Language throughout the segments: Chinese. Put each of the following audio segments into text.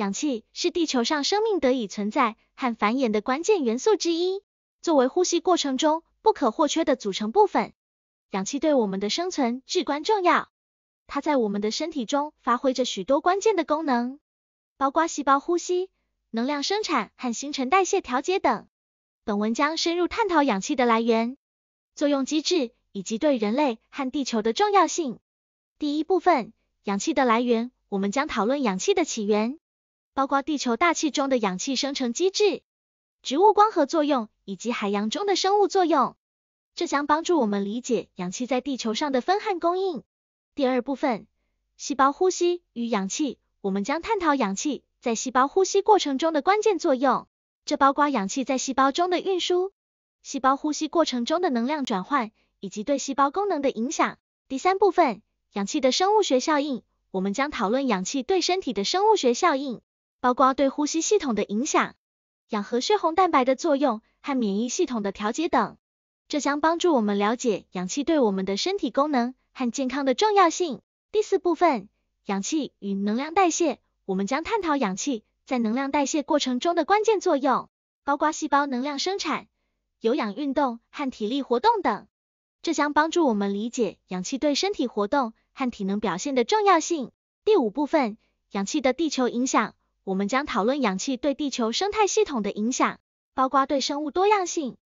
氧气是地球上生命得以存在和繁衍的关键元素之一，作为呼吸过程中不可或缺的组成部分，氧气对我们的生存至关重要。它在我们的身体中发挥着许多关键的功能，包括细胞呼吸、能量生产和新陈代谢调节等。本文将深入探讨氧气的来源、作用机制以及对人类和地球的重要性。第一部分，氧气的来源，我们将讨论氧气的起源。包括地球大气中的氧气生成机制、植物光合作用以及海洋中的生物作用，这将帮助我们理解氧气在地球上的分汗供应。第二部分，细胞呼吸与氧气，我们将探讨氧气在细胞呼吸过程中的关键作用，这包括氧气在细胞中的运输、细胞呼吸过程中的能量转换以及对细胞功能的影响。第三部分，氧气的生物学效应，我们将讨论氧气对身体的生物学效应。包括对呼吸系统的影响、氧和血红蛋白的作用和免疫系统的调节等，这将帮助我们了解氧气对我们的身体功能和健康的重要性。第四部分，氧气与能量代谢，我们将探讨氧气在能量代谢过程中的关键作用，包括细胞能量生产、有氧运动和体力活动等，这将帮助我们理解氧气对身体活动和体能表现的重要性。第五部分，氧气的地球影响。我们将讨论氧气对地球生态系统的影响，包括对生物多样性、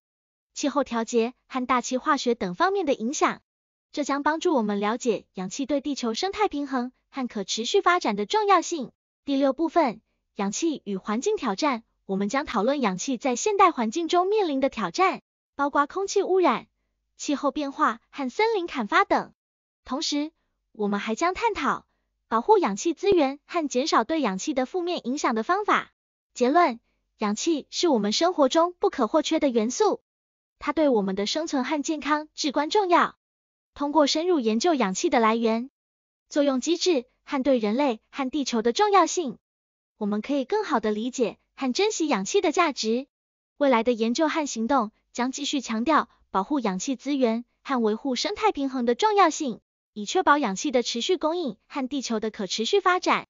气候调节和大气化学等方面的影响。这将帮助我们了解氧气对地球生态平衡和可持续发展的重要性。第六部分，氧气与环境挑战，我们将讨论氧气在现代环境中面临的挑战，包括空气污染、气候变化和森林砍伐等。同时，我们还将探讨。保护氧气资源和减少对氧气的负面影响的方法。结论：氧气是我们生活中不可或缺的元素，它对我们的生存和健康至关重要。通过深入研究氧气的来源、作用机制和对人类和地球的重要性，我们可以更好地理解和珍惜氧气的价值。未来的研究和行动将继续强调保护氧气资源和维护生态平衡的重要性。以确保氧气的持续供应和地球的可持续发展。